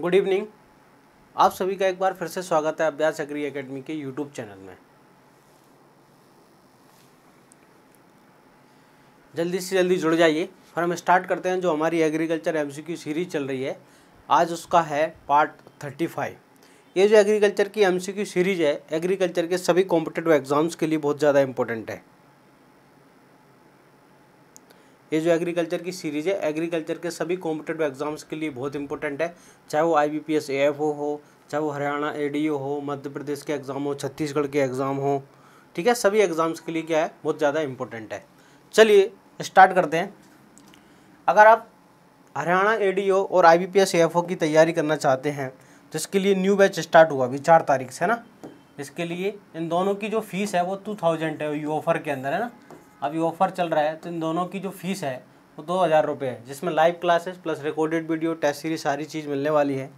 good evening आप सभी का एक बार फिर से स्वागत है अभ्यास अग्री एकेडमी के यूट्यूब चैनल में जल्दी से जल्दी जुड़ जाइए और हम स्टार्ट करते हैं जो हमारी एग्रीकल्चर एमसीक्यू सीरीज चल रही है आज उसका है पार्ट थर्टी फाइव ये जो एग्रीकल्चर की एमसीक्यू सीरीज है एग्रीकल्चर के सभी कॉम्पिटेटिव एग्जाम्स के लिए बहुत ज़्यादा इंपॉर्टेंट है ये जो एग्रीकल्चर की सीरीज़ है एग्रीकल्चर के सभी कॉम्पिटेटिव एग्जाम्स के लिए बहुत इंपॉर्टेंट है चाहे वो I B P S F O हो चाहे वो हरियाणा ए डी ओ हो मध्य प्रदेश के एग्ज़ाम हो छत्तीसगढ़ के एग्ज़ाम हो ठीक है सभी एग्ज़ाम्स के लिए क्या है बहुत ज़्यादा इंपॉर्टेंट है चलिए स्टार्ट करते हैं अगर आप हरियाणा ए और आई बी की तैयारी करना चाहते हैं तो इसके लिए न्यू बैच स्टार्ट हुआ अभी चार तारीख से ना इसके लिए इन दोनों की जो फीस है वो टू थाउजेंड है यू ऑफर के अंदर है ना अभी ऑफर चल रहा है तो इन दोनों की जो फीस है वो दो हज़ार रुपये है जिसमें live classes plus recorded video test series सारी चीज़ मिलने वाली है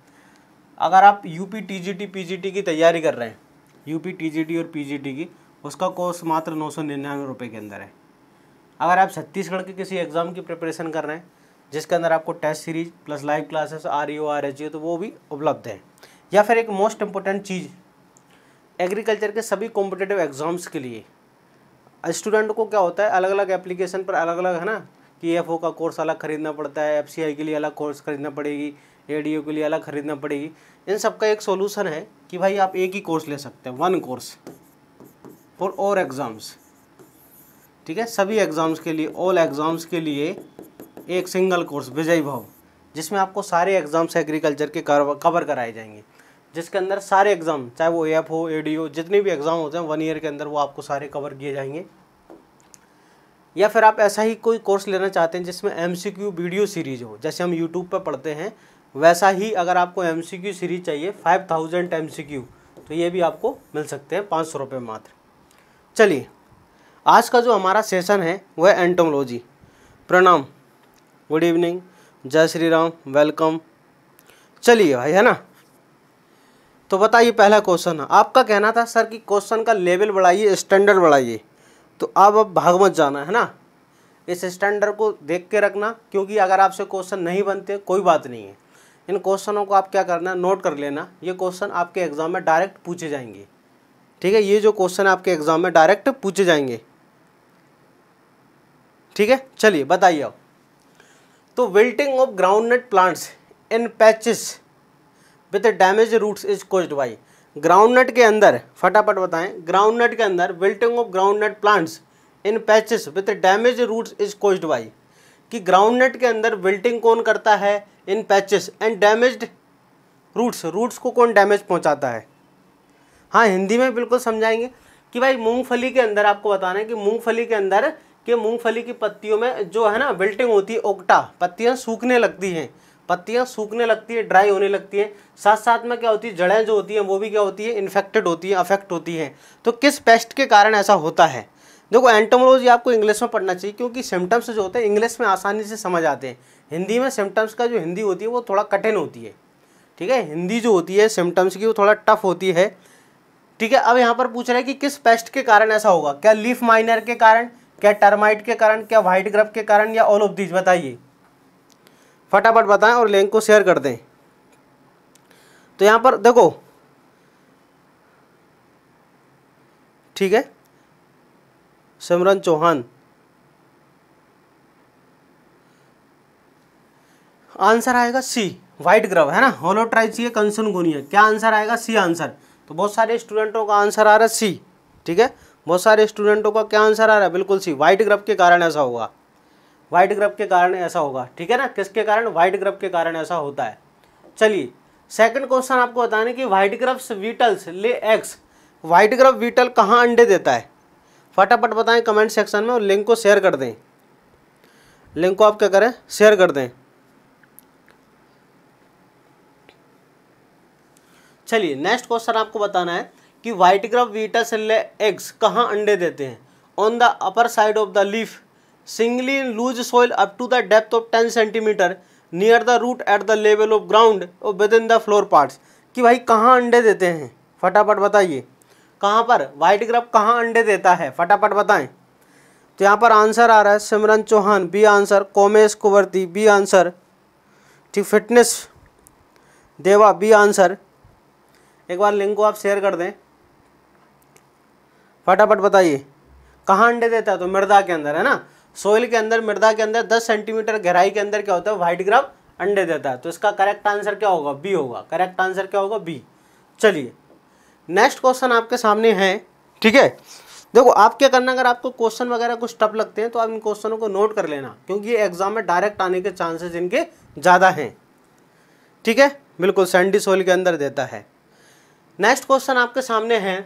अगर आप U P T G T P G T की तैयारी कर रहे हैं U P T G T और पी जी टी की उसका कोर्स मात्र नौ सौ निन्यानवे रुपये के अंदर है अगर आप छत्तीसगढ़ के किसी एग्ज़ाम की प्रिपरेशन कर रहे हैं जिसके अंदर आपको test series plus live classes R O R H तो वो भी उपलब्ध है या फिर एक मोस्ट इम्पोर्टेंट चीज़ एग्रीकल्चर के सभी कॉम्पिटेटिव एग्ज़ाम्स के लिए स्टूडेंट को क्या होता है अलग अलग एप्लीकेशन पर अलग अलग है ना कि एफ का कोर्स अलग खरीदना पड़ता है एफ के लिए अलग कोर्स खरीदना पड़ेगी ए के लिए अलग खरीदना पड़ेगी इन सब का एक सोल्यूशन है कि भाई आप एक ही कोर्स ले सकते हैं one course for all exams ठीक है सभी एग्ज़ाम्स के लिए ऑल एग्ज़ाम्स के लिए एक सिंगल कोर्स विजय भाव जिसमें आपको सारे एग्ज़ाम्स एग्रीकल्चर के कवर कराए जाएंगे जिसके अंदर सारे एग्ज़ाम चाहे वो एफ हो ए डी हो जितने भी एग्ज़ाम होते हैं वन ईयर के अंदर वो आपको सारे कवर किए जाएंगे या फिर आप ऐसा ही कोई कोर्स लेना चाहते हैं जिसमें M C Q video series हो जैसे हम यूट्यूब पर पढ़ते हैं वैसा ही अगर आपको एम सी क्यू सीरीज चाहिए five thousand M C Q तो ये भी आपको मिल सकते हैं पाँच सौ रुपये मात्र चलिए आज का जो हमारा सेशन है वह एंटोमोलॉजी प्रणाम गुड इवनिंग जय श्री राम वेलकम चलिए भाई है ना तो बताइए पहला क्वेश्चन आपका कहना था सर कि क्वेश्चन का लेवल बढ़ाइए स्टैंडर्ड बढ़ाइए तो आप अब भागवत जाना है ना इस स्टैंडर्ड को देख के रखना क्योंकि अगर आपसे क्वेश्चन नहीं बनते कोई बात नहीं है इन क्वेश्चनों को आप क्या करना नोट कर लेना ये क्वेश्चन आपके एग्ज़ाम में डायरेक्ट पूछे जाएंगे ठीक है ये जो क्वेश्चन आपके एग्ज़ाम में डायरेक्ट पूछे जाएंगे ठीक है चलिए बताइए आप तो wilting of ground nut plants in patches with damage roots is cause by nut के अंदर फटाफट बताएं ग्राउंडनट के अंदर wilting of ground nut plants in patches with damage roots is cause by कि ग्राउंडनट के अंदर विल्टिंग कौन करता है in patches and damage roots roots को कौन डैमेज पहुंचाता है हाँ हिंदी में बिल्कुल समझाएंगे कि भाई मूंगफली के अंदर आपको बताना है कि मूंगफली के अंदर कि मूंगफली की पत्तियों में जो है ना विल्टिंग होती है ओकटा पत्तियाँ सूखने लगती हैं पत्तियाँ सूखने लगती है ड्राई होने लगती है साथ साथ में क्या होती है जड़ें जो होती हैं वो भी क्या होती है इन्फेक्टेड होती हैं अफेक्ट होती हैं तो किस पेस्ट के कारण ऐसा होता है देखो एंटोमोलॉजी आपको इंग्लिश में पढ़ना चाहिए क्योंकि सिम्टम्स जो होते हैं इंग्लिश में आसानी से समझ आते हैं हिंदी में सिम्टम्स का जो हिंदी होती है वो थोड़ा कठिन होती है ठीक है हिंदी जो होती है सिम्टम्स की वो थोड़ा टफ होती है ठीक है अब यहाँ पर पूछ रहे हैं कि किस पेस्ट के कारण ऐसा होगा क्या लीफ माइनर के कारण क्या टर्माइट के कारण क्या वाइट ग्रफ के कारण या ऑल ऑफ दीज बताइए फटाफट बताएं और लिंक को शेयर कर दें तो यहाँ पर देखो ठीक है सिमरन चौहान आंसर आएगा सी वाइट ग्रव है ना होलोट्राइसिया गुनिया क्या आंसर आएगा सी आंसर तो बहुत सारे स्टूडेंटों का आंसर आ रहा है सी ठीक है बहुत सारे स्टूडेंटों का क्या आंसर आ रहा है बिल्कुल सी वाइट ग्रव के कारण ऐसा होगा व्हाइट ग्रब के कारण ऐसा होगा ठीक है ना किसके कारण व्हाइट ग्रब के कारण ऐसा होता है चलिए सेकंड क्वेश्चन आपको बताने कि व्हाइट ग्रब्स वीटल्स ले एक्स व्हाइट ग्रब वीटल कहाँ अंडे देता है फटाफट बताएं कमेंट सेक्शन में और लिंक को शेयर कर दें लिंक को आप क्या करें शेयर कर दें चलिए नेक्स्ट क्वेश्चन आपको बताना है कि व्हाइट ग्रब वीटस ले एग्स कहाँ अंडे देते हैं on the upper side of the leaf in loose soil up to the depth of ten centimetre near the root at the level of ground और within the flower parts कि भाई कहाँ अंडे देते हैं फटाफट बताइए कहाँ पर वाइट ग्रब कहाँ अंडे देता है फटाफट बताएं तो यहाँ पर आंसर आ रहा है सिमरन चौहान बी आंसर कोमेश कुवर्ती बी आंसर ठीक फिटनेस देवा बी आंसर एक बार लिंक को आप शेयर कर दें फटाफट बताइए कहाँ अंडे देता है तो मृदा के अंदर है ना सोइल के अंदर मृदा के अंदर 10 सेंटीमीटर गहराई के अंदर क्या होता है व्हाइट ग्राफ अंडे देता है तो इसका करेक्ट आंसर क्या होगा बी होगा करेक्ट आंसर क्या होगा बी चलिए नेक्स्ट क्वेश्चन आपके सामने है ठीक है देखो आप क्या करना अगर आपको क्वेश्चन वगैरह कुछ टफ लगते हैं तो आप इन क्वेश्चनों को नोट कर लेना क्योंकि ये एग्जाम में डायरेक्ट आने के चांसेस इनके ज़्यादा हैं ठीक है बिल्कुल सैंडी सोइल के अंदर देता है नेक्स्ट क्वेश्चन आपके सामने है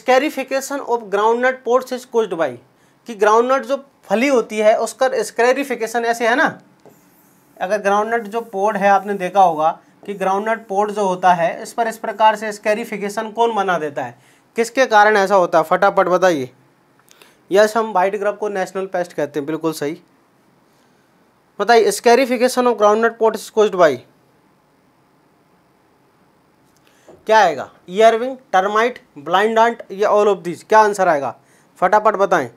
scarification of ground nut pods is caused by कि ग्राउंड नट जो फली होती है उसका स्क्रेरिफिकेशन ऐसे है ना अगर ग्राउंडनट जो पोड है आपने देखा होगा कि ग्राउंडनट पोड जो होता है इस पर इस प्रकार से स्क्रेरिफिकेशन कौन बना देता है किसके कारण ऐसा होता है फटाफट बताइए यस हम वाइट ग्रब को नेशनल पेस्ट कहते हैं बिल्कुल सही बताइए scarification of groundnut pod is by क्या आएगा ईयरविंग टर्माइट ब्लाइंड आंट या ऑल ऑफ दीज क्या आंसर आएगा फटाफट बताएं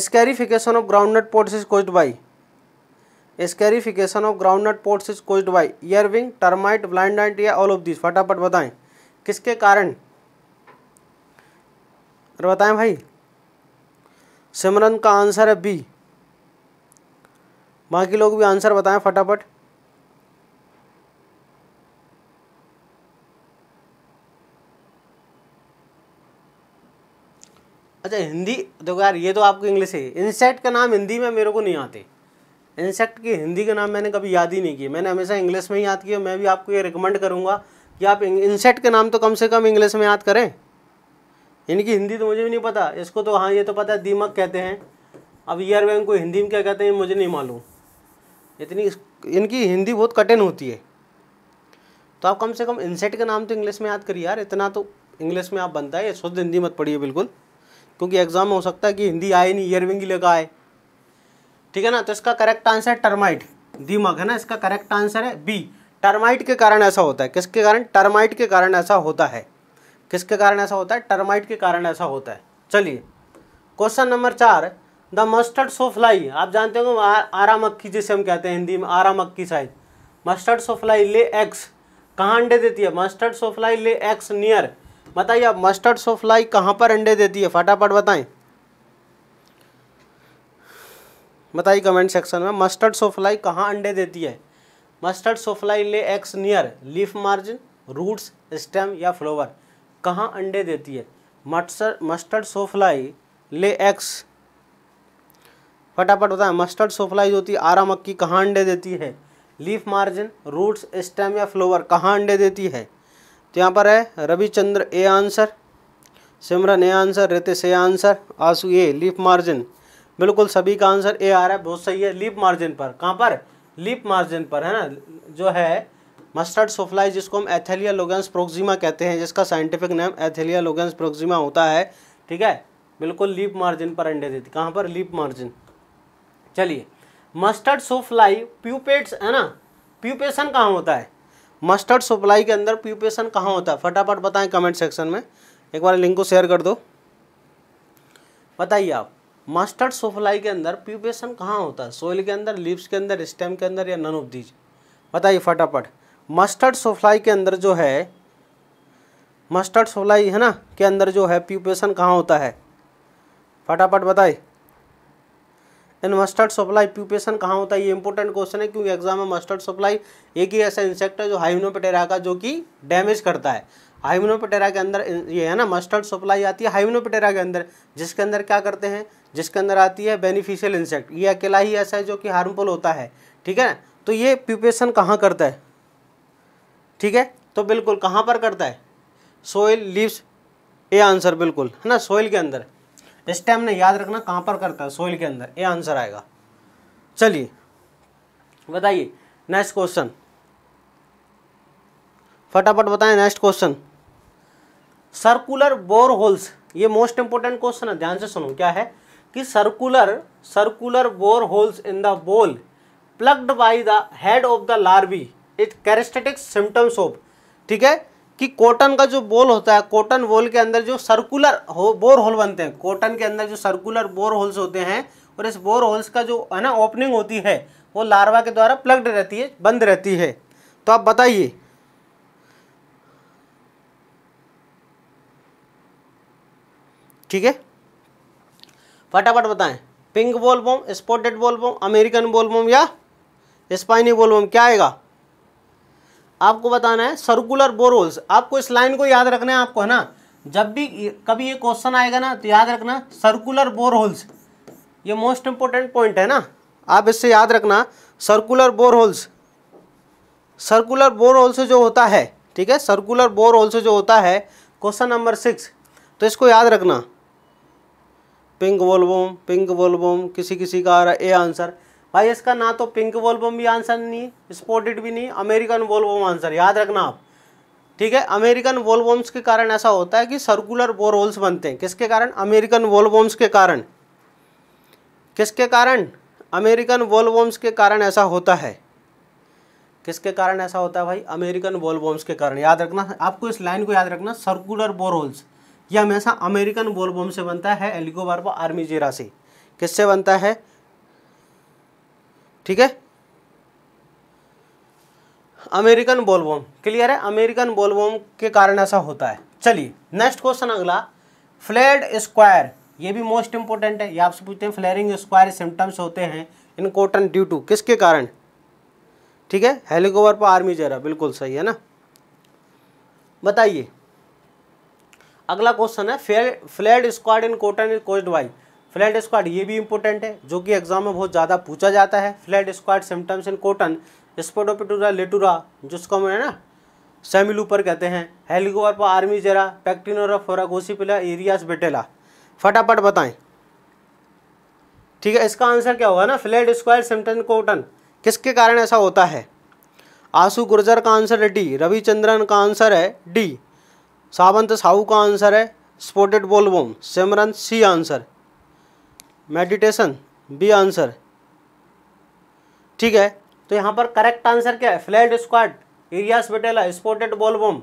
scarification of groundnut pods is caused by scarification of groundnut pods is caused by wing termite blind and या all of this फटाफट बताएं किसके कारण बताएं भाई सिमरन का आंसर है बी बाकी लोग भी आंसर बताएं फटाफट अच्छा हिंदी देखो यार ये तो आपको इंग्लिश है इंसेक्ट का नाम हिंदी में मेरे को नहीं आते इंसेक्ट की हिंदी का नाम मैंने कभी याद ही नहीं किया मैंने हमेशा इंग्लिश में ही याद किया मैं भी आपको ये रिकमेंड करूँगा कि आप इंसेक्ट के नाम तो कम से कम इंग्लिश में याद करें इनकी हिंदी तो मुझे भी नहीं पता इसको तो हाँ ये तो पता है दीमक कहते हैं अब ईयर बैंक को हिंदी में क्या कहते हैं मुझे नहीं मालूम इतनी इनकी हिंदी बहुत कठिन होती है तो आप कम से कम इंसेक्ट का नाम तो इंग्लिश में याद करिए यार इतना तो इंग्लिश में आप बनता है शुद्ध हिंदी मत पढ़िए बिल्कुल क्योंकि एग्ज़ाम में हो सकता है कि हिंदी आए नहीं ईयरविंग ही लगा आए ठीक है ना तो इसका करेक्ट आंसर है टर्माइट दिमाग है ना इसका करेक्ट आंसर है बी टर्माइट के कारण ऐसा होता है किसके कारण टर्माइट के कारण ऐसा होता है किसके कारण ऐसा होता है टर्माइट के कारण ऐसा होता है चलिए क्वेश्चन नंबर चार द मस्टर्ड सो फ्लाई आप जानते हो आरा मक्खी जिसे हम कहते हैं हिंदी में आरा मक्खी साइज mustard sawfly lay eggs कहाँ अंडे देती है mustard sawfly lay eggs near बताइए आप मस्टर्ड सोफ्लाई कहाँ पर अंडे देती है फटाफट बताएं बताइए कमेंट सेक्शन में मस्टर्ड सोफ्लाई कहाँ अंडे देती है mustard sawfly lay eggs near leaf margin roots stem या फ्लोवर कहाँ अंडे देती है मस्टर्ड सोफ्लाई ले एक्स फटाफट बताएं मस्टर्ड सोफ्लाई जो होती है आरा मक्की कहाँ अंडे देती है लीफ मार्जिन रूट्स स्टेम या फ्लोवर कहाँ अंडे देती है तो यहाँ पर है Ravichandra A answer Simran A answer Ritesh A answer Anshu A leap margin बिल्कुल सभी का आंसर ए आ रहा है बहुत सही है लीप मार्जिन पर कहाँ पर लीप मार्जिन पर है ना जो है मस्टर्ड सोफ्लाई जिसको हम एथेलिया लोगेंस प्रोक्जिमा कहते हैं जिसका साइंटिफिक नेम एथेलिया लोगेंस प्रोक्जिमा होता है ठीक है बिल्कुल लीप मार्जिन पर अंडे देती कहाँ पर लीप मार्जिन चलिए मस्टर्ड सोफ्लाई प्यूपेट्स है ना प्यूपेशन कहाँ होता है मस्टर्ड सप्लाई के अंदर प्यूपेशन कहाँ होता है फटाफट बताएं कमेंट सेक्शन में एक बार लिंक को शेयर कर दो बताइए आप मस्टर्ड सप्लाई के अंदर प्यूपेशन कहाँ होता है सोइल के अंदर लिप्स के अंदर स्टेम के अंदर या नन ऑफ दीज बताइए फटाफट मस्टर्ड सप्लाई के अंदर जो है मस्टर्ड सप्लाई है ना के अंदर जो है प्यूपेशन कहाँ होता है फटाफट बताइए देन मस्टर्ड सप्लाई प्यूपेशन कहाँ होता है ये इंपॉर्टेंट क्वेश्चन है क्योंकि एग्जाम में मस्टर्ड सप्लाई एक ही ऐसा इंसेक्ट है जो हाइमनोपेटेरा का जो कि डैमेज करता है हाइमनोपेटेरा के अंदर ये है ना मस्टर्ड सप्लाई आती है हाइमनोपेटेरा के अंदर जिसके अंदर क्या करते हैं जिसके अंदर आती है बेनिफिशियल इंसेक्ट ये अकेला ही ऐसा है जो कि हार्मफुल होता है ठीक है तो ये प्यूपेशन कहाँ करता है ठीक है तो बिल्कुल कहाँ पर करता है सोइल लीव्स ये आंसर बिल्कुल है ना सोइल के अंदर इस टाइम ने याद रखना कहाँ पर करता है सोइल के अंदर ये आंसर आएगा चलिए बताइए नेक्स्ट क्वेश्चन फटाफट बताएं next question circular bore holes ये मोस्ट इंपोर्टेंट क्वेश्चन है ध्यान से सुनो क्या है कि circular circular bore holes in the boll plugged by the head of the larvae it characteristic symptoms of ठीक है कि कॉटन का जो बोल होता है कॉटन बोल के अंदर जो सर्कुलर हो बोर होल बनते हैं कॉटन के अंदर जो सर्कुलर बोर होल्स होते हैं और इस बोर होल्स का जो है ना ओपनिंग होती है वो लार्वा के द्वारा प्लग्ड रहती है बंद रहती है तो आप बताइए ठीक है फटाफट बताएं पिंक बोल बोम स्पॉटेड बोल बोम अमेरिकन बोल या स्पाइनी बोल क्या आएगा आपको बताना है सर्कुलर बोरोल्स आपको इस लाइन को याद रखना है आपको है ना जब भी कभी ये क्वेश्चन आएगा ना तो याद रखना सर्कुलर बोर होल्स ये मोस्ट इंपॉर्टेंट पॉइंट है ना आप इससे याद रखना circular bore holes circular bore holes से जो होता है ठीक है सर्कुलर बोर होल्स से जो होता है क्वेश्चन नंबर सिक्स तो इसको याद रखना पिंक वोलबोम पिंक वोल्वोम किसी किसी का आ रहा है ए आंसर भाई इसका ना तो पिंक वॉलबम भी आंसर नहीं स्पोर्टेड भी नहीं अमेरिकन वॉलबम आंसर याद रखना आप ठीक है अमेरिकन वॉलबम्स के कारण ऐसा होता है कि सर्कुलर बोरहोल्स बनते हैं किसके कारण अमेरिकन वॉलबम्स के कारण किसके कारण अमेरिकन वॉलबम्स के कारण ऐसा होता है किसके कारण ऐसा होता है भाई अमेरिकन वॉलबम्स के कारण याद रखना आपको इस लाइन को याद रखना सर्कुलर बोरहोल्स यह हमेशा अमेरिकन वॉलबम से बनता है एलिकोबार्बा आर्मीजेरा से किससे बनता है ठीक है अमेरिकन बोलबोम क्लियर है अमेरिकन बोलबोम के कारण ऐसा होता है चलिए नेक्स्ट क्वेश्चन अगला फ्लेड स्क्वायर ये भी मोस्ट इंपॉर्टेंट है ये आपसे पूछते हैं फ्लेयरिंग स्क्वायर सिम्टम्स होते हैं इन कॉटन ड्यू टू किसके कारण ठीक है हेलिकोवर पर आर्मी जरा बिल्कुल सही है ना बताइए अगला क्वेश्चन है flared square in cotton is caused by flat square ये भी इंपॉर्टेंट है जो कि एग्जाम में बहुत ज़्यादा पूछा जाता है flat square symptoms in cotton Spodoptera litura जिसको हम है ना सेमिल ऊपर कहते हैं पर आर्मी जेरा पैक्टिनोरा फोरागोसीपिला एरियाज बेटेला फटाफट बताएं ठीक है इसका आंसर क्या होगा ना फ्लैट स्क्वायर सिम्टन कोटन किसके कारण ऐसा होता है आंसू गुर्जर का आंसर है डी रविचंद्रन का आंसर है डी सावंत साहू का आंसर है spotted bollworm Simran C answer meditation B answer ठीक है तो यहाँ पर करेक्ट आंसर क्या है flat square Earias vittella spotted bollworm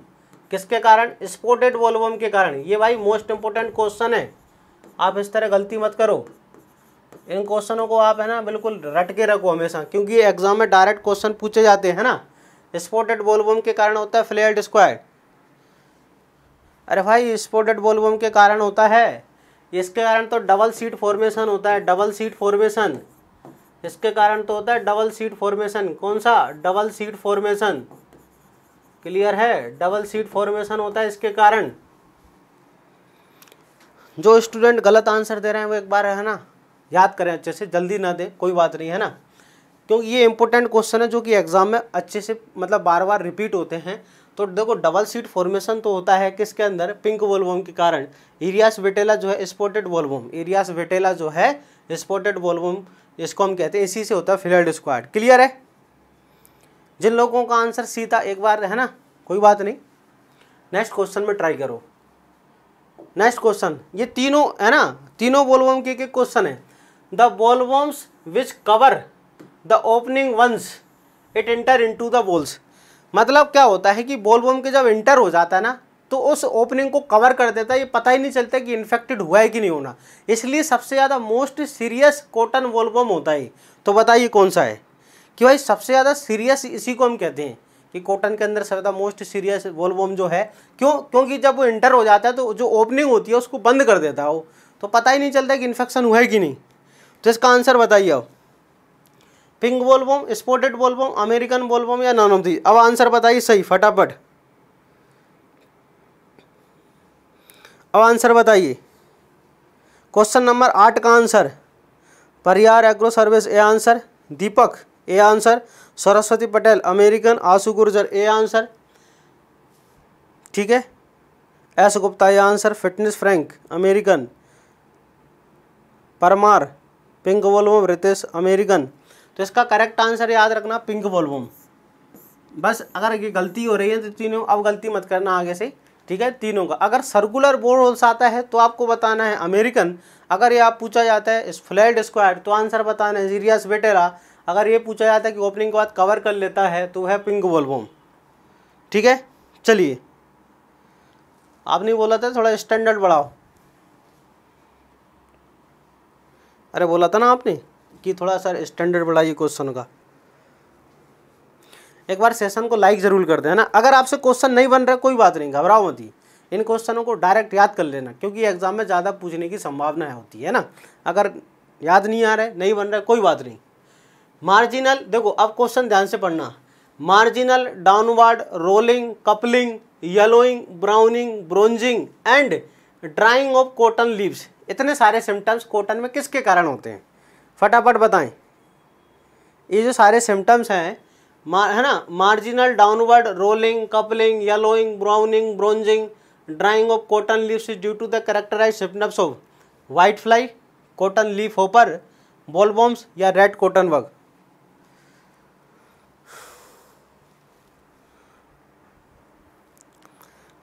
किसके कारण स्पोर्टेड बोलबोम के कारण ये भाई मोस्ट इंपॉर्टेंट क्वेश्चन है आप इस तरह गलती मत करो इन क्वेश्चनों को आप है ना बिल्कुल रट के रखो हमेशा क्योंकि एग्जाम में डायरेक्ट क्वेश्चन पूछे जाते हैं ना स्पोर्टेड बोलबोम के कारण होता है फ्लेयर्ड स्क्वाड अरे भाई स्पोर्टेड बोलबोम के कारण होता है इसके कारण तो डबल सीट फॉर्मेशन होता है डबल सीट फॉर्मेशन इसके कारण तो होता है डबल सीट फॉर्मेशन कौन सा डबल सीट फॉर्मेशन क्लियर है डबल सीट फॉर्मेशन होता है इसके कारण जो स्टूडेंट गलत आंसर दे रहे हैं वो एक बार है ना याद करें अच्छे से जल्दी ना दे कोई बात नहीं है ना क्योंकि ये इंपॉर्टेंट क्वेश्चन है जो कि एग्जाम में अच्छे से मतलब बार बार रिपीट होते हैं तो देखो डबल सीट फॉर्मेशन तो होता है किसके अंदर पिंक वोल्वोम के कारण एरियास वेटेला जो है स्पोर्टेड वोलवोम एरियास वेटेला जो है स्पोर्टेड वोल्वोम इसको हम कहते हैं इसी से होता है फिलर्ड स्क्वाड क्लियर है जिन लोगों का आंसर सीता एक बार है ना कोई बात नहीं नेक्स्ट क्वेश्चन में ट्राई करो नेक्स्ट क्वेश्चन ये तीनों है ना तीनों बोलवम के क्वेश्चन है the bollworms which cover the opening once it enter into the bolls मतलब क्या होता है कि बोल बम के जब इंटर हो जाता है ना तो उस ओपनिंग को कवर कर देता है ये पता ही नहीं चलता कि इन्फेक्टेड हुआ है कि नहीं होना इसलिए सबसे ज़्यादा मोस्ट सीरियस कॉटन वॉलबम होता है तो बताइए कौन सा है कि भाई सबसे ज़्यादा सीरियस इसी को हम कहते हैं कि कॉटन के अंदर सबसे ज़्यादा मोस्ट सीरियस वॉलबम जो है क्यों क्योंकि जब वो इंटर हो जाता है तो जो ओपनिंग होती है उसको बंद कर देता है वो तो पता ही नहीं चलता कि इन्फेक्शन हुआ है कि नहीं तो इसका आंसर बताइए आप पिंक बोल बम स्पोर्टेड बोलबम अमेरिकन बोलबम या नॉन ऑफ दी अब आंसर बताइए सही फटाफट अब आंसर बताइए क्वेश्चन नंबर आठ का answer Pariyar agro service A answer Deepak A answer Saraswati Patel American Ashu Gurjar A answer ठीक है S Gupta A answer fitness frank American Parmar pink bollworm Ritesh American तो इसका करेक्ट आंसर याद रखना पिंक बॉलबम बस अगर ये गलती हो रही है तो तीनों अब गलती मत करना आगे से ठीक है तीनों का अगर सर्कुलर बोर होल्स आता है तो आपको बताना है अमेरिकन अगर ये आप पूछा जाता है फ्लैट स्क्वायर तो आंसर बताना है जीरियस वेटेरा अगर ये पूछा जाता है कि ओपनिंग के बाद कवर कर लेता है तो है पिंक बॉलबम ठीक है चलिए आपने बोला था थोड़ा स्टैंडर्ड बढ़ाओ अरे बोला था ना आपने कि थोड़ा सा स्टैंडर्ड बढ़ाइए क्वेश्चन का एक बार सेशन को लाइक ज़रूर कर देना अगर आपसे क्वेश्चन नहीं बन रहा कोई बात नहीं घबराओ मत ही इन क्वेश्चनों को डायरेक्ट याद कर लेना क्योंकि एग्ज़ाम में ज़्यादा पूछने की संभावना होती है ना अगर याद नहीं आ रहा नहीं बन रहा कोई बात नहीं मार्जिनल देखो अब क्वेश्चन ध्यान से पढ़ना marginal downward rolling coupling yellowing browning bronzing and drying of cotton leaves इतने सारे सिम्टम्स कॉटन में किसके कारण होते हैं फटाफट बताएं ये जो सारे सिम्टम्स हैं है ना marginal downward rolling coupling yellowing browning bronzing drying of cotton leaves is due to the characterize symptoms of white fly cotton leaf hopper bollworms या रेड कॉटन वर्ग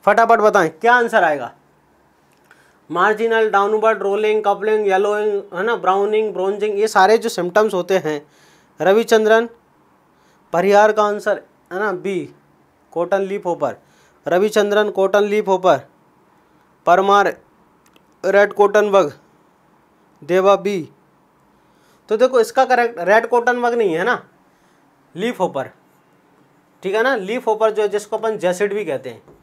फटाफट बताएं क्या आंसर आएगा marginal downward rolling coupling yellowing है ना browning bronzing ये सारे जो सिम्टम्स होते हैं रविचंद्रन परिहार का आंसर है ना B cotton leaf hopper Ravichandran cotton leaf hopper Parmar red cotton bug Deva B तो देखो इसका करेक्ट रेड कॉटन बग नहीं है ना लीफ होपर ठीक है ना लीफ होपर जो है जिसको अपन जैसेड भी कहते हैं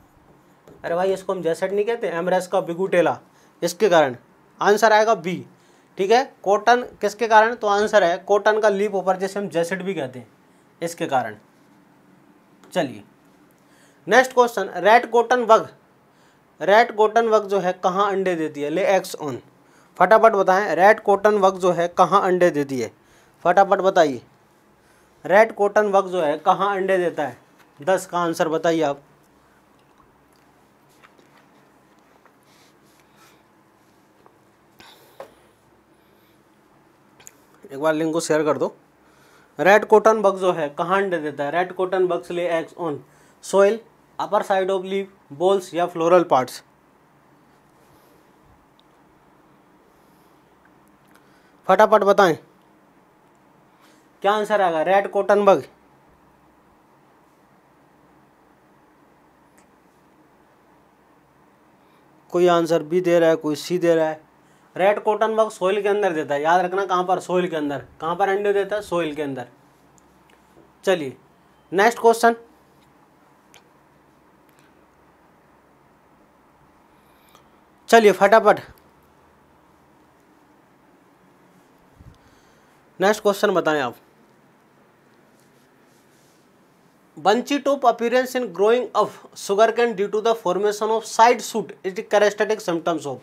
अरे भाई इसको हम जैसेड नहीं कहते एमरेस का बिगुटेला इसके कारण आंसर आएगा बी ठीक है कॉटन किसके कारण तो आंसर है कॉटन का लीप ऊपर जैसे हम जैसेट भी कहते हैं इसके कारण चलिए next question red cotton bug red cotton bug जो है कहाँ अंडे देती है ले एक्स ऑन फटाफट बताएं रेड कॉटन वग जो है कहाँ अंडे देती है फटाफट बताइए रेड कॉटन वग जो है कहाँ अंडे देता है दस का आंसर बताइए आप एक बार लिंक को शेयर कर दो रेड कॉटन बग्स जो है कहान दे देता है red cotton bugs lay eggs on soil upper side of leave bolls या फ्लोरल पार्ट्स फटाफट बताएं क्या आंसर आएगा रेड कॉटन बग कोई आंसर बी दे रहा है कोई सी दे रहा है रेड कॉटन बॉक्स सोइल के अंदर देता है याद रखना कहाँ पर सोइल के अंदर कहाँ पर अंडे देता है सोइल के अंदर चलिए नेक्स्ट क्वेश्चन चलिए फटाफट नेक्स्ट क्वेश्चन बताएं आप bunchy top appearance in growing of sugarcane due to the formation of side shoot is characteristic symptoms of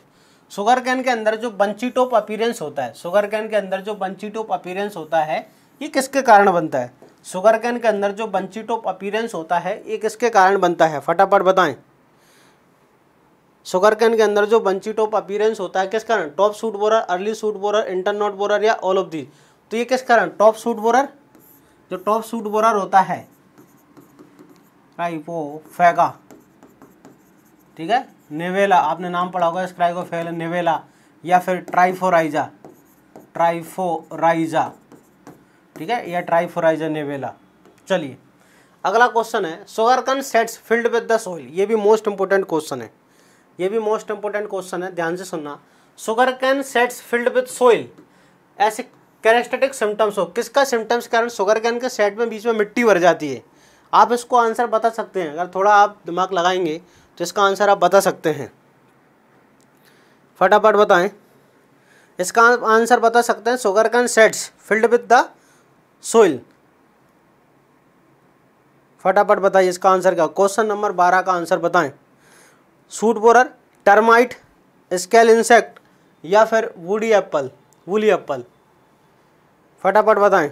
sugarcane के अंदर जो बंची टोप अपीरेंस होता है शुगर कैन के अंदर जो बंची टोप अपीरेंस होता है ये किसके कारण बनता है शुगर कैन के अंदर जो बंची टोप अपीरेंस होता है ये किसके कारण बनता है फटाफट बताएं शुगर कैन के अंदर जो बंची टोप अपीरेंस होता है किस कारण top shoot borer early shoot borer internode borer या ऑल ऑफ दी तो ये किस कारण टॉप सूट बोरर जो टॉप सूट बोरर होता है टाइपोफेगा ठीक है नेवेला आपने नाम पढ़ा होगा स्क्राइगोफेल नेवेला या फिर ट्राइफोराइजा ट्राइफोराइजा ठीक है या ट्राइफोराइजा नेवेला चलिए अगला क्वेश्चन है sugarcane sets filled with the soil ये भी मोस्ट इंपोर्टेंट क्वेश्चन है ये भी मोस्ट इंपोर्टेंट क्वेश्चन है ध्यान से सुनना sugar can sets filled with soil ऐसे कैरेस्टेटिक सिम्टम्स हो किसका सिम्टम्स कारण सुगर कैन के सेट में बीच में मिट्टी भर जाती है आप इसको आंसर बता सकते हैं अगर थोड़ा आप दिमाग लगाएंगे तो इसका आंसर आप बता सकते हैं फटाफट बताएं इसका आंसर बता सकते हैं sugar cane sets filled with the soil फटाफट बताइए इसका आंसर क्या क्वेश्चन नंबर बारह का आंसर बताएं shoot borer termite scale insect या फिर वुडी एप्पल वुली एप्पल फटाफट बताएं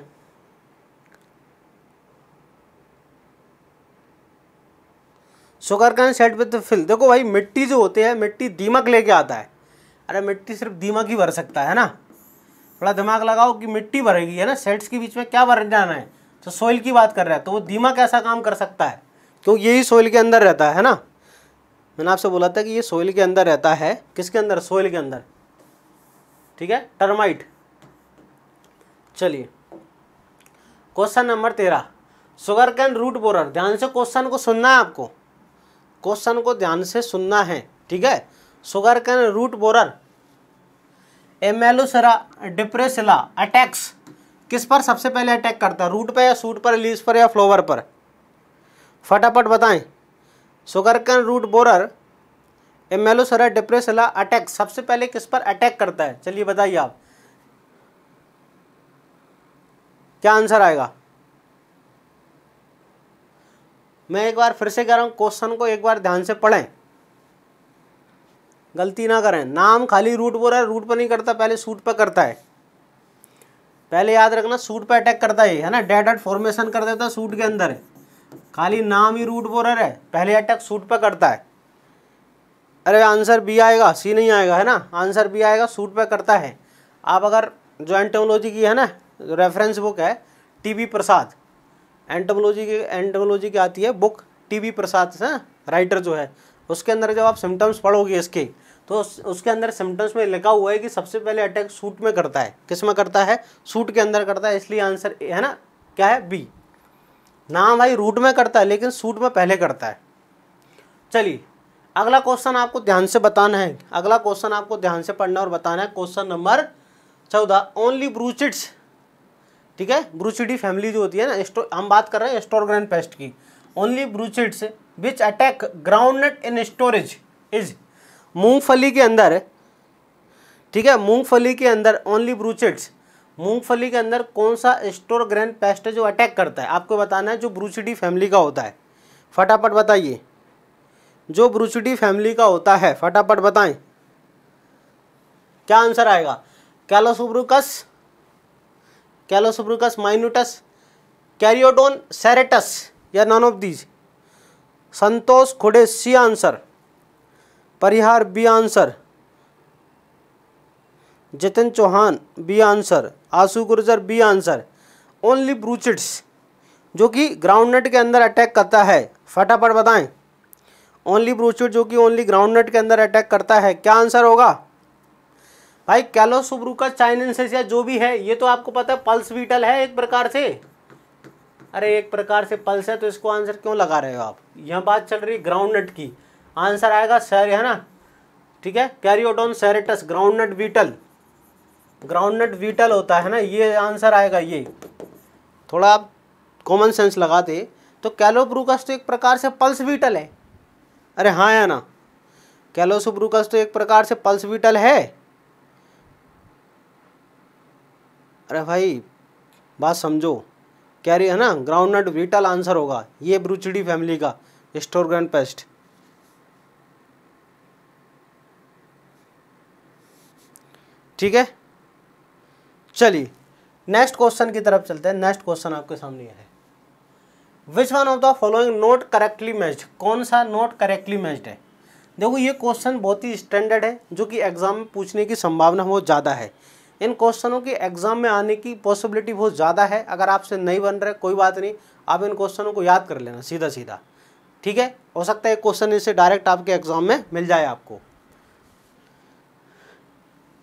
शुगर कैन सेट विद तो फिल देखो भाई मिट्टी जो होती है मिट्टी दीमक लेके आता है अरे मिट्टी सिर्फ दीमक ही भर सकता है ना थोड़ा दिमाग लगाओ कि मिट्टी भरेगी है ना सेट्स के बीच में क्या भर जाना है तो सोइल की बात कर रहा है तो वो दीमक ऐसा काम कर सकता है क्योंकि तो यही सोइल के अंदर रहता है ना मैंने आपसे बोला था कि ये सोइल के अंदर रहता है किसके अंदर सोइल के अंदर ठीक है टर्माइट चलिए क्वेश्चन नंबर तेरह सुगर कैन रूट बोरर ध्यान से क्वेश्चन को सुनना है आपको क्वेश्चन को ध्यान से सुनना है ठीक है sugarcane root borer Emmalocera depressella attacks किस पर सबसे पहले अटैक करता है रूट पर या सूट पर लीव्स पर या फ्लोवर पर फटाफट बताएं sugarcane root borer Emmalocera depressella attacks सबसे पहले किस पर अटैक करता है चलिए बताइए आप क्या आंसर आएगा मैं एक बार फिर से कह रहा हूँ क्वेश्चन को एक बार ध्यान से पढ़ें गलती ना करें नाम खाली रूट बोल रहा है रूट पर नहीं करता पहले सूट पर करता है पहले याद रखना सूट पर अटैक करता है है ना डेड एट फॉर्मेशन कर देता है सूट के अंदर खाली नाम ही रूट बोरर है पहले अटैक सूट पर करता है अरे आंसर बी आएगा सी नहीं आएगा है ना आंसर बी आएगा सूट पर करता है आप अगर जॉइंट टेक्नोलॉजी की है ना रेफरेंस बुक है टी प्रसाद एंटोमोलॉजी की एंटोमोलॉजी की आती है बुक टी प्रसाद से राइटर जो है उसके अंदर जब आप सिम्टम्स पढ़ोगे इसके तो उसके अंदर सिम्टम्स में लिखा हुआ है कि सबसे पहले अटैक सूट में करता है किस में करता है सूट के अंदर करता है इसलिए आंसर है ना क्या है बी ना भाई रूट में करता है लेकिन सूट में पहले करता है चलिए अगला क्वेश्चन आपको ध्यान से बताना है अगला क्वेश्चन आपको ध्यान से पढ़ना और बताना है क्वेश्चन नंबर चौदह ओनली ब्रूचिट्स ठीक है ब्रूचिडी फैमिली जो होती है ना हम बात कर रहे हैं स्टोरग्रैन पेस्ट की only bruchids which attack groundnut in storage is मूंगफली के अंदर ठीक है मूंगफली के अंदर ओनली ब्रूचिड्स मूंगफली के अंदर कौन सा स्टोर पेस्ट है जो अटैक करता है आपको बताना है जो ब्रूचिडी फैमिली का होता है फटाफट बताइए जो ब्रूचिडी फैमिली का होता है फटाफट बताएं क्या आंसर आएगा Callosobruchus Callosobruchus minutus Caryedon serratus या none of these Santosh Khude C answer Parihar B answer Jatin Chauhan B answer Ansu Gurjar B answer only bruchids जो कि नट के अंदर अटैक करता है फटाफट बताएं ओनली ब्रूचिड जो कि ओनली नट के अंदर अटैक करता है क्या आंसर होगा भाई कैलो सुब्रू का चाइनेंसिस या जो भी है ये तो आपको पता है पल्स बीटल है एक प्रकार से अरे एक प्रकार से पल्स है तो इसको आंसर क्यों लगा रहे हो आप यहाँ बात चल रही ग्राउंड नट की आंसर आएगा सर है ना ठीक है Caryedon serratus groundnut beetle groundnut beetle होता है ना ये आंसर आएगा ये थोड़ा आप कॉमन सेंस लगाते तो ब्रूकस तो एक प्रकार से पल्स बीटल है अरे हाँ या ना कैलोसोब्रूकस तो एक प्रकार से पल्स बीटल है अरे भाई बात समझो कह रही है ना ग्राउंड नट विटल आंसर होगा ये ब्रुचडी फैमिली का स्टोरगन पेस्ट ठीक है चलिए नेक्स्ट क्वेश्चन की तरफ चलते हैं नेक्स्ट क्वेश्चन आपके सामने है which one of the following not correctly matched कौन सा नोट करेक्टली मैच्ड है देखो ये क्वेश्चन बहुत ही स्टैंडर्ड है जो कि एग्जाम में पूछने की संभावना बहुत ज़्यादा है इन क्वेश्चनों की एग्ज़ाम में आने की पॉसिबिलिटी बहुत ज़्यादा है अगर आपसे नहीं बन रहे कोई बात नहीं आप इन क्वेश्चनों को याद कर लेना सीधा सीधा ठीक है हो सकता है क्वेश्चन इसे डायरेक्ट आपके एग्ज़ाम में मिल जाए आपको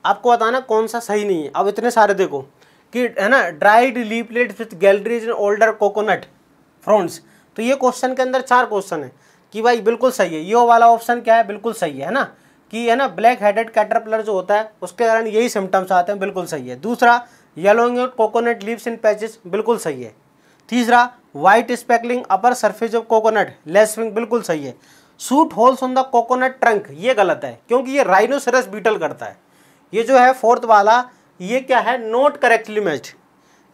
आपको बताना कौन सा सही नहीं है अब इतने सारे देखो कि है ना dried leaflet with galleries in older coconut fronds तो ये क्वेश्चन के अंदर चार क्वेश्चन है कि भाई बिल्कुल सही है ये वाला ऑप्शन क्या है बिल्कुल सही है ना कि है ना ब्लैक हेडेड कैटरपिलर जो होता है उसके कारण यही सिम्टम्स आते हैं बिल्कुल सही है दूसरा yellowing coconut leaves in patches बिल्कुल सही है तीसरा white speckling upper surface of coconut lacewing बिल्कुल सही है shoot holes on the coconut trunk ये गलत है क्योंकि ये राइनोसरस बीटल करता है ये जो है फोर्थ वाला ये क्या है नॉट करेक्टली मैच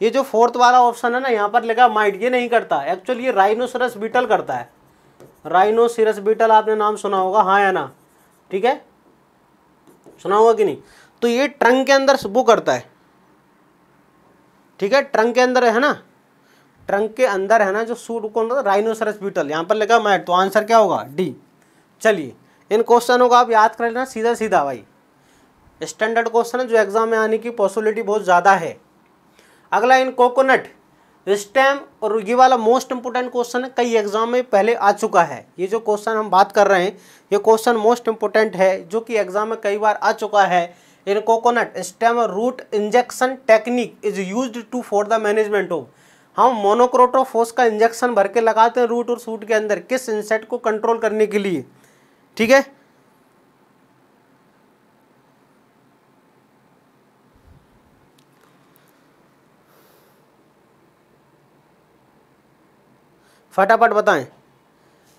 ये जो फोर्थ वाला ऑप्शन है ना यहाँ पर लिखा माइट ये नहीं करता एक्चुअली ये राइनोसरस बीटल करता है राइनोसिरस बीटल आपने नाम सुना होगा हाँ या ना ठीक है सुना होगा कि नहीं तो ये ट्रंक के अंदर वो करता है ठीक है ट्रंक के अंदर है ना ट्रंक के अंदर है ना जो सूट कौन राइनोसरस बीटल यहाँ पर लगा मैट तो आंसर क्या होगा डी चलिए इन क्वेश्चनों को आप याद कर लेना सीधा सीधा भाई स्टैंडर्ड क्वेश्चन है जो एग्जाम में आने की पॉसिबिलिटी बहुत ज़्यादा है अगला इन कोकोनट स्टेम और ये वाला मोस्ट इंपोर्टेंट क्वेश्चन है कई एग्जाम में पहले आ चुका है ये जो क्वेश्चन हम बात कर रहे हैं ये क्वेश्चन मोस्ट इंपोर्टेंट है जो कि एग्जाम में कई बार आ चुका है in coconut stem root injection technique is use to for the management of हम मोनोक्रोटोफोस का इंजेक्शन भर के लगाते हैं रूट और सूट के अंदर किस इंसेट को कंट्रोल करने के लिए ठीक है फटाफट बताएं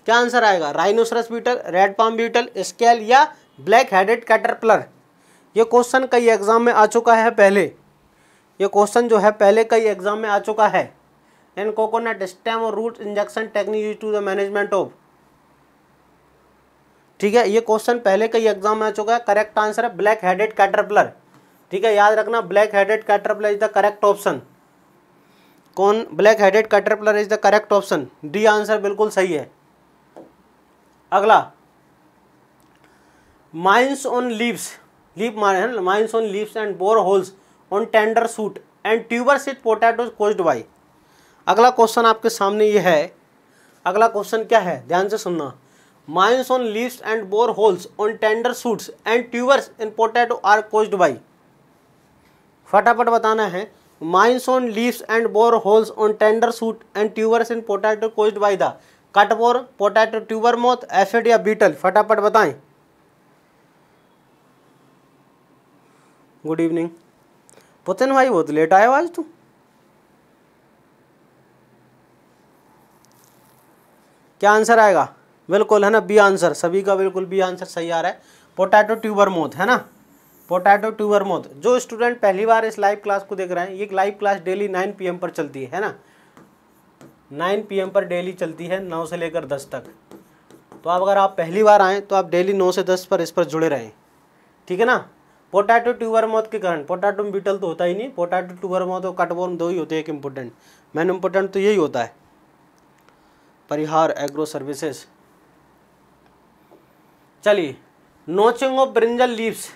क्या आंसर आएगा rhinoceros beetle red palm beetle scale या ब्लैक हेडेड कैटरपलर ये क्वेश्चन कई एग्ज़ाम में आ चुका है पहले ये क्वेश्चन जो है पहले कई एग्ज़ाम में आ चुका है एन कोकोनट स्टेम और root injection technique to the management of ठीक है ये क्वेश्चन पहले कई एग्जाम में आ चुका है करेक्ट आंसर है ब्लैक हेडेड कैटरपलर ठीक है याद रखना black headed caterpillar is the correct option कौन black headed caterpillar is the correct option D answer बिल्कुल सही है अगला माइंस ऑन लीव्स लीप मारे हैं mines on leaves and bore holes on tender shoot and tuber सिथ पोटैटो कोस्ड बाई अगला क्वेश्चन आपके सामने ये है अगला क्वेश्चन क्या है ध्यान से सुनना mines on leaves and bore holes on tender shoots and tubers in potato are caused by फटाफट बताना है mines on leaves and bore holes on tender shoot and tuber in potato caused by the cutworm potato tuber moth aphid या beetle फटाफट बताएं good evening Putin भाई बहुत late आया आज तू क्या आंसर आएगा बिल्कुल है ना बी आंसर सभी का बिल्कुल बी आंसर सही आ रहा है पोटैटो ट्यूबर मोथ है ना पोटैटो ट्यूबर मोथ जो स्टूडेंट पहली बार इस लाइव क्लास को देख रहे हैं ये लाइव क्लास डेली 9 पीएम पर चलती है, ना 9 पीएम पर डेली चलती है 9 से लेकर 10 तक तो आप अगर आप पहली बार आएँ तो आप डेली 9 से 10 पर इस पर जुड़े रहें ठीक है ना पोटैटो ट्यूबर मोथ के कारण पोटैटो बीटल तो होता ही नहीं पोटैटो ट्यूबर मोथ और कटबोर्म दो ही होते हैं एक इम्पोर्टेंट मैन इम्पोर्टेंट तो यही होता है परिहार एग्रो सर्विसेज चलिए notching of brinjal leaves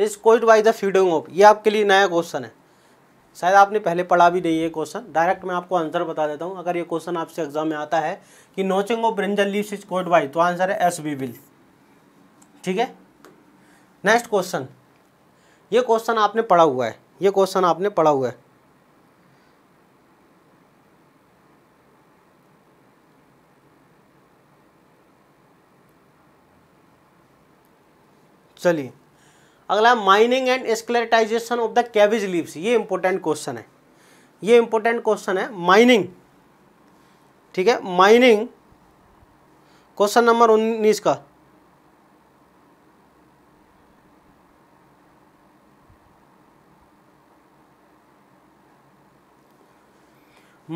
is called by the freedom of ये आपके लिए नया क्वेश्चन है शायद आपने पहले पढ़ा भी नहीं है क्वेश्चन डायरेक्ट मैं आपको आंसर बता देता हूँ अगर ये क्वेश्चन आपसे एग्जाम में आता है कि notching of brinjal leaves is called by तो आंसर है एस बी बिल ठीक है नेक्स्ट क्वेश्चन ये क्वेश्चन आपने पढ़ा हुआ है ये क्वेश्चन आपने पढ़ा हुआ है चलिए अगला mining and skeletonization of the cabbage leaves ये इंपॉर्टेंट क्वेश्चन है ये इंपॉर्टेंट क्वेश्चन है माइनिंग ठीक है माइनिंग क्वेश्चन नंबर उन्नीस का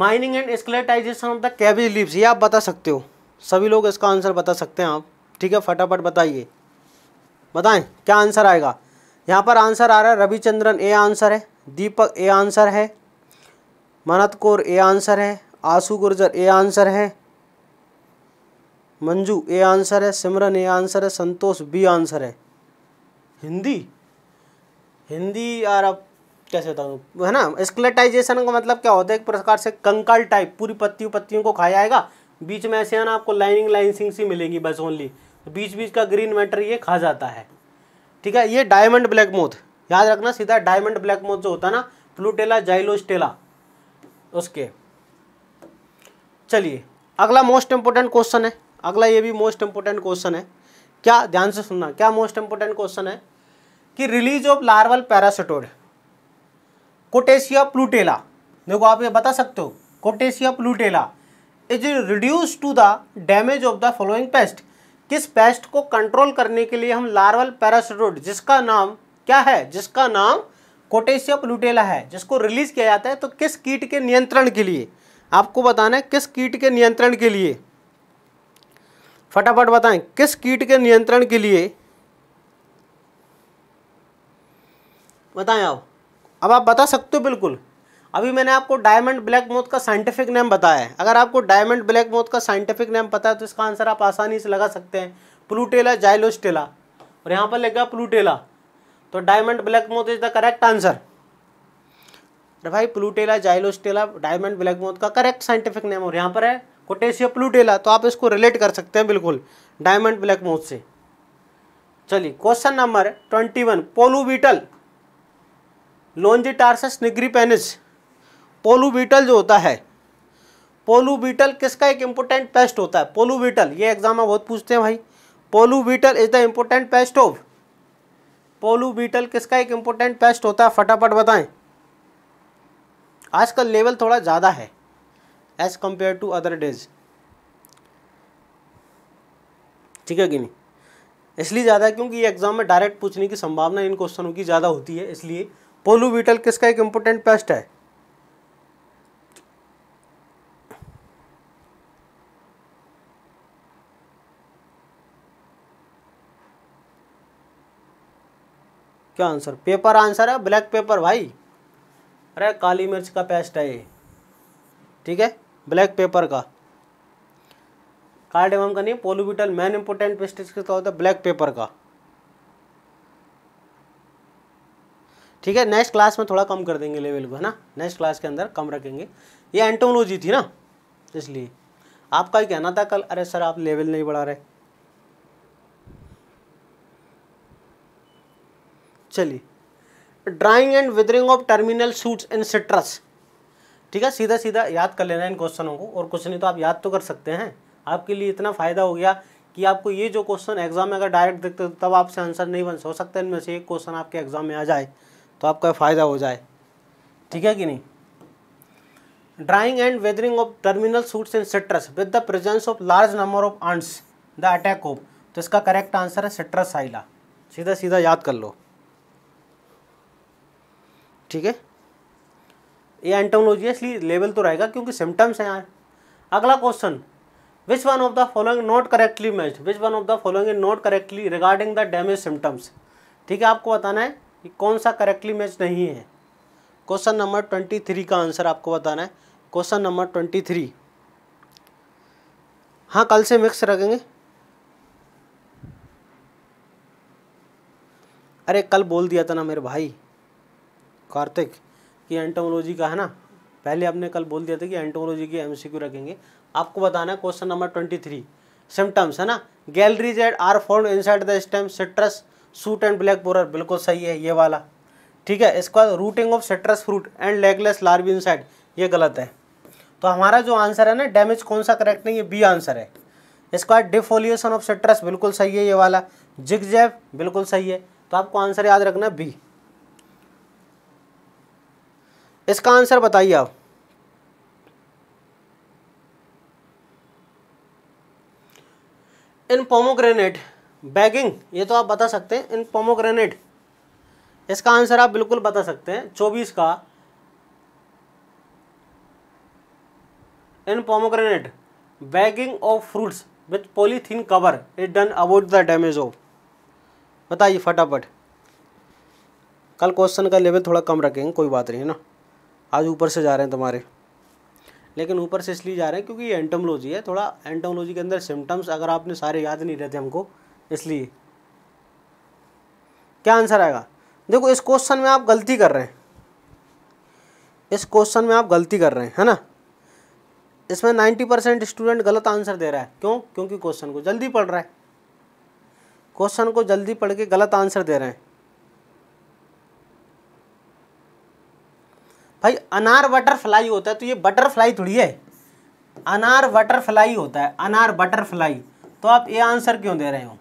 mining and skeletonization of the cabbage leaves ये आप बता सकते हो सभी लोग इसका आंसर बता सकते हैं आप ठीक है फटाफट बताइए बताएं क्या आंसर आएगा यहाँ पर आंसर आ रहा है रविचंद्रन ए आंसर है दीपक ए आंसर है मनत कौर ए आंसर है आशु गुर्जर ए आंसर है मंजू ए आंसर है सिमरन ए आंसर है संतोष बी आंसर है हिंदी हिंदी यार अब कैसे बताऊँ है ना स्कलेटाइजेशन का मतलब क्या होता है एक प्रकार से कंकाल टाइप पूरी पत्तियों पत्तियों को खाया जाएगा बीच में ऐसे है ना आपको लाइनिंग लाइनसिंग सी मिलेगी बस ओनली तो बीच बीच का ग्रीन मैटर ये खा जाता है ठीक है ये डायमंड ब्लैक मोथ याद रखना सीधा डायमंड ब्लैक मोथ जो होता है ना प्लूटेला जाइलोस्टेला उसके चलिए अगला मोस्ट इंपोर्टेंट क्वेश्चन है अगला ये भी मोस्ट इंपोर्टेंट क्वेश्चन है क्या ध्यान से सुनना क्या मोस्ट इंपोर्टेंट क्वेश्चन है कि release of larval parasitoid Cotesia plutellae देखो आप ये बता सकते हो Cotesia plutellae is reduce to the damage of the following pest किस पेस्ट को कंट्रोल करने के लिए हम लार्वल पैरासरूट जिसका नाम क्या है जिसका नाम कोटेशिया प्लूटेला है जिसको रिलीज किया जाता है तो किस कीट के नियंत्रण के लिए आपको बताना है किस कीट के नियंत्रण के लिए फटाफट बताएं किस कीट के नियंत्रण के लिए बताएं आप अब आप बता सकते हो बिल्कुल अभी मैंने आपको डायमंड ब्लैक मोथ का साइंटिफिक नेम बताया है अगर आपको डायमंड ब्लैक मोथ का साइंटिफिक नेम पता है तो इसका आंसर आप आसानी से लगा सकते हैं प्लूटेला जाइलोस्टेला और यहाँ पर लिखा प्लूटेला तो diamond black moth is the correct answer अरे भाई Plutella xylostella diamond black moth का करेक्ट साइंटिफिक नेम और यहाँ पर है कोटेशियो प्लूटेला तो आप इसको रिलेट कर सकते हैं बिल्कुल डायमंड ब्लैक मोथ से चलिए question number twenty one pollu beetle Longitarsus nigripennis nigri pollu beetle जो होता है पोलूबीटल किसका एक इम्पोर्टेंट पेस्ट होता है पोलूबीटल ये एग्जाम में बहुत पूछते हैं भाई pollu beetle is the important pest of pollu beetle किसका एक इम्पोर्टेंट पेस्ट होता है फटाफट बताएं आज लेवल थोड़ा ज़्यादा है as compare to other days ठीक है कि नहीं इसलिए ज़्यादा है क्योंकि ये एग्जाम में डायरेक्ट पूछने की संभावना इन क्वेश्चनों की ज़्यादा होती है इसलिए पोलूबीटल किसका एक इम्पोर्टेंट पेस्ट है क्या आंसर पेपर आंसर है ब्लैक पेपर भाई अरे काली मिर्च का पेस्ट है ये ठीक है ब्लैक पेपर का कार्डेमम का नहीं पोलूबिटल मैन इंपोर्टेंट पेस्ट किसका होता है ब्लैक पेपर का ठीक है नेक्स्ट क्लास में थोड़ा कम कर देंगे लेवल को है ना नेक्स्ट क्लास के अंदर कम रखेंगे ये एंटोमोलॉजी थी ना इसलिए आपका ही कहना था कल अरे सर आप लेवल नहीं बढ़ा रहे चलिए drying and withering of terminal shoots in citrus ठीक है सीधा सीधा याद कर लेना इन क्वेश्चनों को और कुछ नहीं तो आप याद तो कर सकते हैं आपके लिए इतना फ़ायदा हो गया कि आपको ये जो क्वेश्चन एग्जाम में अगर डायरेक्ट देखते हो तब आपसे आंसर नहीं बन हो सकता इनमें से एक क्वेश्चन आपके एग्जाम में आ जाए तो आपका फ़ायदा हो जाए ठीक है कि नहीं drying and weathering of terminal shoots in citrus with the presence of large number of ants the attack of तो इसका करेक्ट आंसर है सिट्रस आइला सीधा सीधा याद कर लो ठीक है ये एंटोनोलॉजी है इसलिए लेवल तो रहेगा क्योंकि सिम्टम्स हैं यार अगला question which one of the following not correctly match which one of the following not correctly regarding the damage symptoms ठीक है आपको बताना है कि कौन सा करेक्टली मैच नहीं है क्वेश्चन नंबर ट्वेंटी थ्री का आंसर आपको बताना है क्वेश्चन नंबर ट्वेंटी थ्री हाँ कल से मिक्स रखेंगे अरे कल बोल दिया था ना मेरे भाई कार्तिक कि एंटोमोलॉजी का है ना पहले आपने कल बोल दिया था कि एंटोमोलॉजी के एम रखेंगे आपको बताना है question number twenty three symptoms है ना galleries and are found side the stem citrus shoot and black borer बिल्कुल सही है ये वाला ठीक है इसके बाद rooting of citrus fruit and legless larvae side ये गलत है तो हमारा जो आंसर है ना डैमेज कौन सा करेक्ट नहीं है बी आंसर है इसके बाद ऑफ सिट्रस बिल्कुल सही है ये वाला जिग बिल्कुल सही है तो आपको आंसर याद रखना बी इसका आंसर बताइए आप इन पोमोग्रेनेट बैगिंग ये तो आप बता सकते हैं इन पोमोग्रेनेट इसका आंसर आप बिल्कुल बता सकते हैं चौबीस का in pomegranate bagging of fruits with polythene cover it done about the damage of बताइए फटाफट कल क्वेश्चन का लेवल थोड़ा कम रखेंगे कोई बात नहीं है ना आज ऊपर से जा रहे हैं तुम्हारे लेकिन ऊपर से इसलिए जा रहे हैं क्योंकि ये एंटमोलॉजी है थोड़ा एंटमोलॉजी के अंदर सिम्टम्स अगर आपने सारे याद नहीं रहते हमको इसलिए क्या आंसर आएगा देखो इस क्वेश्चन में आप गलती कर रहे हैं इस क्वेश्चन में आप गलती कर रहे हैं है ना इसमें नाइन्टी परसेंट स्टूडेंट गलत आंसर दे रहा है क्यों क्योंकि क्वेश्चन को जल्दी पढ़ रहा है क्वेश्चन को जल्दी पढ़ के गलत आंसर दे रहे हैं भाई अनार बटरफ्लाई होता है तो ये बटरफ्लाई थोड़ी है अनार बटरफ्लाई होता है अनार बटरफ्लाई तो आप ये आंसर क्यों दे रहे हो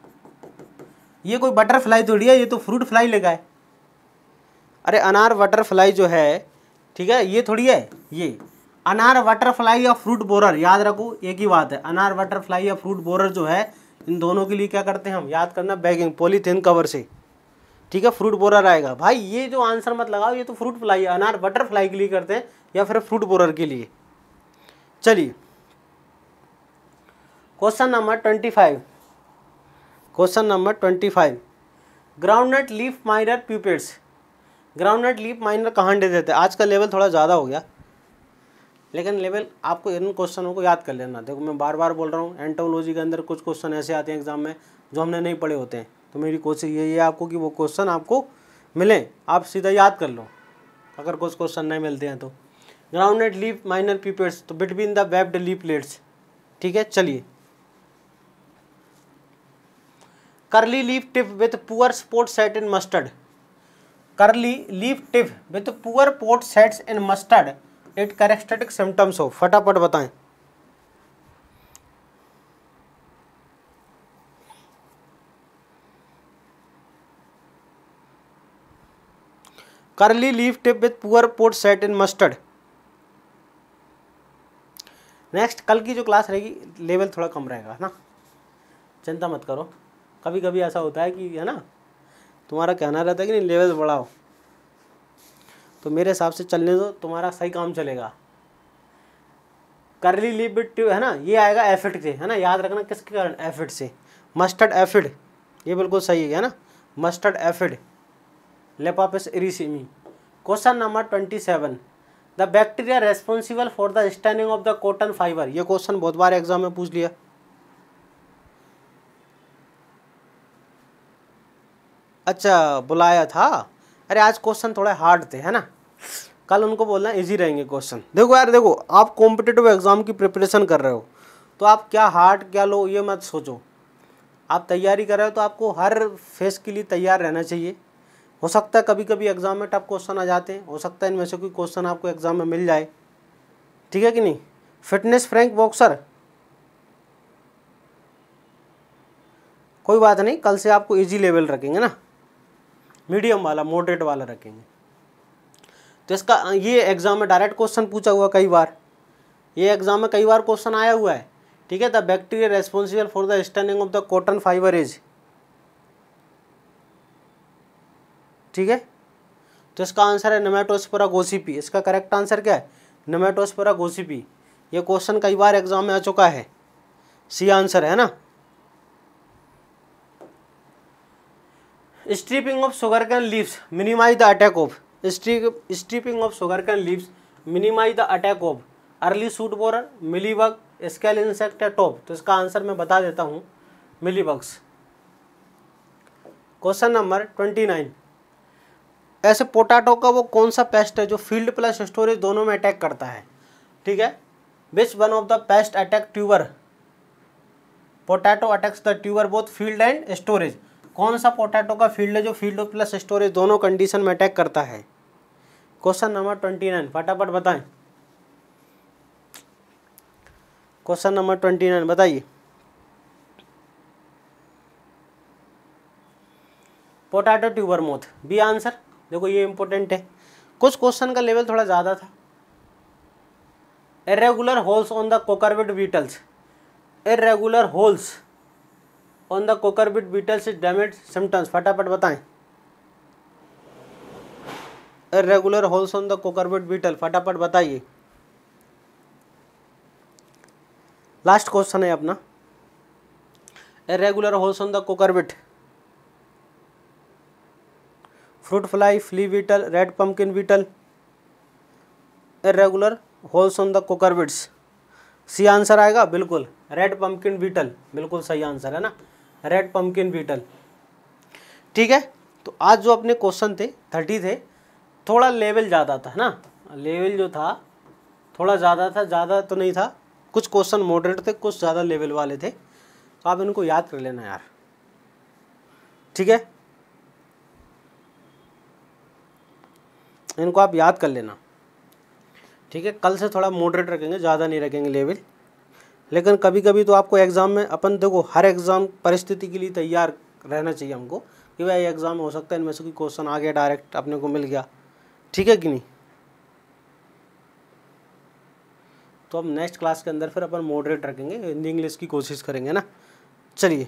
ये कोई बटरफ्लाई थोड़ी है ये तो फ्रूट फ्लाई लगा है अरे अनार बटरफ्लाई जो है ठीक है ये थोड़ी है ये अनार बटरफ्लाई या फ्रूट बोरर याद रखो एक ही बात है अनार बटरफ्लाई या फ्रूट बोरर जो है इन दोनों के लिए क्या करते हैं हम याद करना बैगिंग पॉलीथीन कवर से ठीक है फ्रूट बोरर आएगा भाई ये जो आंसर मत लगाओ ये तो फ्रूट फ्लाई अनार बटरफ्लाई के लिए करते हैं या फिर फ्रूट बोरर के लिए चलिए question number twenty five question number twenty five groundnut leaf miner pupates groundnut leaf miner कहाँ दे देते हैं आज का लेवल थोड़ा ज़्यादा हो गया लेकिन लेवल आपको इन क्वेश्चनों को याद कर लेना देखो मैं बार बार बोल रहा हूँ एंटोलॉजी के अंदर कुछ क्वेश्चन ऐसे आते हैं एग्जाम में जो हमने नहीं पढ़े होते हैं तो मेरी कोशिश यही है आपको कि वो क्वेश्चन आपको मिले आप सीधा याद कर लो अगर कुछ क्वेश्चन नहीं मिलते हैं तो groundnut leaf miner pupates तो between the webbed leaflets ठीक है चलिए curly leaf tip with poor pod set in mustard curly leaf tip with poor pod sets in mustard it characteristic symptoms हो फटाफट बताएं curly leave tip with poor pod set in mustard next कल की जो class रहेगी level थोड़ा कम रहेगा है ना चिंता मत करो कभी कभी ऐसा होता है कि है ना तुम्हारा कहना रहता है कि नहीं लेवल बढ़ाओ तो मेरे हिसाब से चलने दो तुम्हारा सही काम चलेगा करली लिप है ना ये आएगा एफिड से है ना याद रखना किसके कारण एफिड से मस्टर्ड एफिड ये बिल्कुल सही है ना mustard aphid Lipaphis erysimi question number twenty seven the bacteria responsible for the standing of the cotton fibre ये क्वेश्चन बहुत बार एग्जाम में पूछ लिया अच्छा बुलाया था अरे आज क्वेश्चन थोड़ा हार्ड थे है ना कल उनको बोलना इजी रहेंगे क्वेश्चन देखो यार देखो आप कॉम्पिटेटिव एग्ज़ाम की प्रिपरेशन कर रहे हो तो आप क्या हार्ड क्या लो ये मत सोचो आप तैयारी कर रहे हो तो आपको हर फेस के लिए तैयार रहना चाहिए हो सकता है कभी कभी एग्ज़ाम में टफ क्वेश्चन आ जाते हैं हो सकता है इनमें से कोई क्वेश्चन आपको एग्ज़ाम में मिल जाए ठीक है कि नहीं फिटनेस फ्रैंक बॉक्सर कोई बात नहीं कल से आपको इजी लेवल रखेंगे ना मीडियम वाला मॉडरेट वाला रखेंगे तो इसका ये एग्ज़ाम में डायरेक्ट क्वेश्चन पूछा हुआ कई बार ये एग्ज़ाम में कई बार क्वेश्चन आया हुआ है ठीक है the bacteria responsible for the standing of the cotton fibre is ठीक है तो इसका आंसर है नमेटोस्पोरा गोसीपी इसका करेक्ट आंसर क्या है नमेटोस्पोरा गोसीपी ये क्वेश्चन कई बार एग्जाम में आ चुका है सी आंसर है ना stripping of sugarcane leaves minimize the attack of stripping of sugarcane leaves minimize the attack of early shoot borer mealybug scale insect या टॉप तो इसका आंसर मैं बता देता हूँ mealybugs question number twenty nine ऐसे potato का वो कौन सा पेस्ट है जो फील्ड प्लस स्टोरेज दोनों में अटैक करता है ठीक है which one of the pest attack tuber potato attacks the tuber both field and storage कौन सा पोटैटो का फील्ड है जो फील्ड प्लस स्टोरेज दोनों कंडीशन में अटैक करता है क्वेश्चन नंबर ट्वेंटी नाइन फटाफट बताएं क्वेश्चन नंबर ट्वेंटी नाइन बताइए potato tuber moth B answer देखो ये इंपॉर्टेंट है कुछ क्वेश्चन का लेवल थोड़ा ज़्यादा था irregular holes on the cucurbit beetles irregular holes on the cucurbit beetles is damage symptoms फटाफट बताएं irregular holes on the cucurbit beetle फटाफट बताइए लास्ट क्वेश्चन है अपना irregular holes on the cucurbit fruit fly flea beetle red pumpkin beetle irregular holes on the cucurbits C answer आएगा बिल्कुल red pumpkin beetle बिल्कुल सही आंसर है ना रेड पम्पकिन बीटल ठीक है तो आज जो अपने क्वेश्चन थे थर्टी थे थोड़ा लेवल ज़्यादा था ना लेवल जो था थोड़ा ज़्यादा था ज़्यादा तो नहीं था कुछ क्वेश्चन मॉडरेट थे कुछ ज़्यादा लेवल वाले थे तो आप इनको याद कर लेना यार ठीक है इनको आप याद कर लेना ठीक है कल से थोड़ा मॉडरेट रखेंगे ज़्यादा नहीं रखेंगे लेवल लेकिन कभी कभी तो आपको एग्ज़ाम में अपन देखो हर एग्ज़ाम परिस्थिति के लिए तैयार रहना चाहिए हमको कि भाई एग्ज़ाम हो सकता है इनमें से कोई क्वेश्चन आ गया डायरेक्ट अपने को मिल गया ठीक है कि नहीं तो अब नेक्स्ट क्लास के अंदर फिर अपन मॉडरेट रखेंगे हिंदी इंग्लिश की कोशिश करेंगे ना चलिए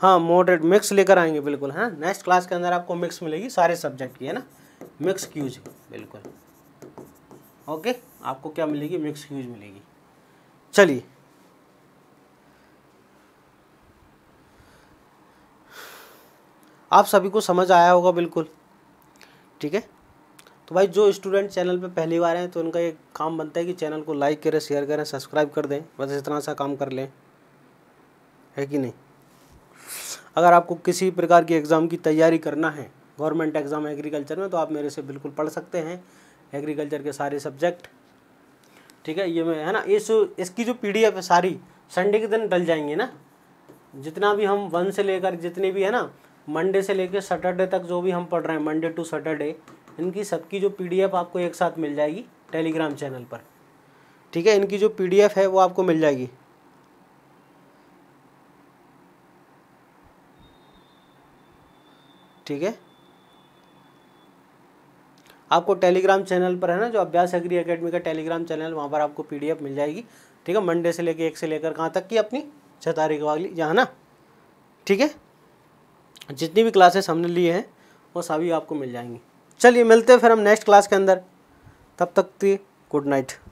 हाँ मॉडरेट मिक्स लेकर आएंगे बिल्कुल है ना नेक्स्ट क्लास के अंदर आपको मिक्स मिलेगी सारे सब्जेक्ट की है ना मिक्स क्यूज बिल्कुल ओके आपको क्या मिलेगी मिक्स क्यूज मिलेगी चलिए आप सभी को समझ आया होगा बिल्कुल ठीक है तो भाई जो स्टूडेंट चैनल पे पहली बार हैं तो उनका ये काम बनता है कि चैनल को लाइक करें शेयर करें सब्सक्राइब कर दें बस इतना सा काम कर लें है कि नहीं अगर आपको किसी प्रकार की एग्ज़ाम की तैयारी करना है गवर्नमेंट एग्ज़ाम एग्रीकल्चर में तो आप मेरे से बिल्कुल पढ़ सकते हैं एग्रीकल्चर के सारे सब्जेक्ट ठीक है ये मैं है ना इस इसकी जो पी है सारी संडे के दिन डल जाएंगे ना जितना भी हम वन से लेकर जितनी भी है ना मंडे से लेकर सैटरडे तक जो भी हम पढ़ रहे हैं मंडे टू सैटरडे इनकी सबकी जो पी आपको एक साथ मिल जाएगी टेलीग्राम चैनल पर ठीक है इनकी जो पी है वो आपको मिल जाएगी ठीक है आपको टेलीग्राम चैनल पर है ना जो अभ्यास अग्री अकेडमी का टेलीग्राम चैनल वहाँ पर आपको पी मिल जाएगी ठीक है मंडे से लेके एक से लेकर कहाँ तक की अपनी छः तारीख वाली जहाँ ना ठीक है जितनी भी क्लासेस हमने लिए हैं वो सभी आपको मिल जाएंगी चलिए मिलते हैं फिर हम नेक्स्ट क्लास के अंदर तब तक गुड नाइट